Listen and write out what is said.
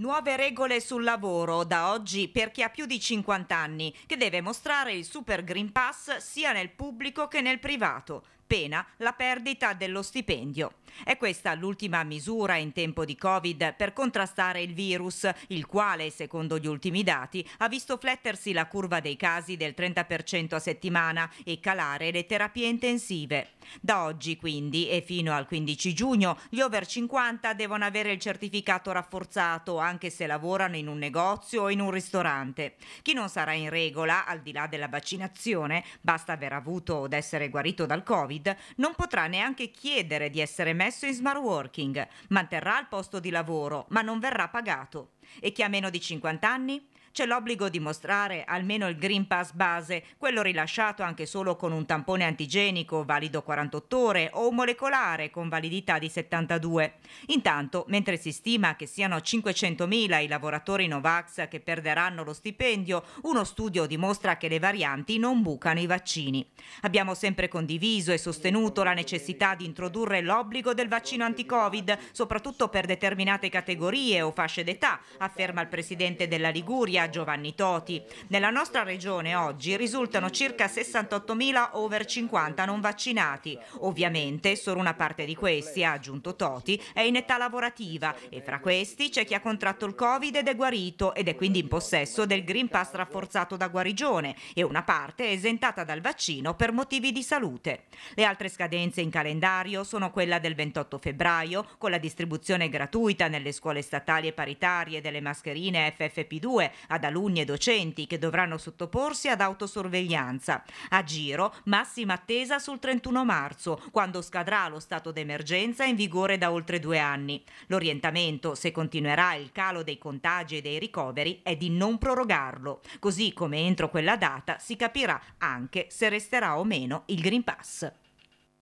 Nuove regole sul lavoro da oggi per chi ha più di 50 anni, che deve mostrare il Super Green Pass sia nel pubblico che nel privato. Pena la perdita dello stipendio. È questa l'ultima misura in tempo di Covid per contrastare il virus, il quale, secondo gli ultimi dati, ha visto flettersi la curva dei casi del 30% a settimana e calare le terapie intensive. Da oggi, quindi, e fino al 15 giugno, gli over 50 devono avere il certificato rafforzato anche se lavorano in un negozio o in un ristorante. Chi non sarà in regola, al di là della vaccinazione, basta aver avuto o essere guarito dal Covid, non potrà neanche chiedere di essere messo in smart working, manterrà il posto di lavoro, ma non verrà pagato. E chi ha meno di 50 anni? c'è l'obbligo di mostrare almeno il Green Pass base, quello rilasciato anche solo con un tampone antigenico valido 48 ore o un molecolare con validità di 72. Intanto, mentre si stima che siano 500.000 i lavoratori Novax che perderanno lo stipendio, uno studio dimostra che le varianti non bucano i vaccini. Abbiamo sempre condiviso e sostenuto la necessità di introdurre l'obbligo del vaccino anti-Covid, soprattutto per determinate categorie o fasce d'età, afferma il presidente della Liguria via Giovanni Toti. Nella nostra regione oggi risultano circa 68.000 over 50 non vaccinati. Ovviamente solo una parte di questi, ha aggiunto Toti, è in età lavorativa e fra questi c'è chi ha contratto il Covid ed è guarito ed è quindi in possesso del Green Pass rafforzato da guarigione e una parte è esentata dal vaccino per motivi di salute. Le altre scadenze in calendario sono quella del 28 febbraio con la distribuzione gratuita nelle scuole statali e paritarie delle mascherine FFP2 ad alunni e docenti che dovranno sottoporsi ad autosorveglianza. A giro, massima attesa sul 31 marzo, quando scadrà lo stato d'emergenza in vigore da oltre due anni. L'orientamento, se continuerà il calo dei contagi e dei ricoveri, è di non prorogarlo, così come entro quella data si capirà anche se resterà o meno il Green Pass.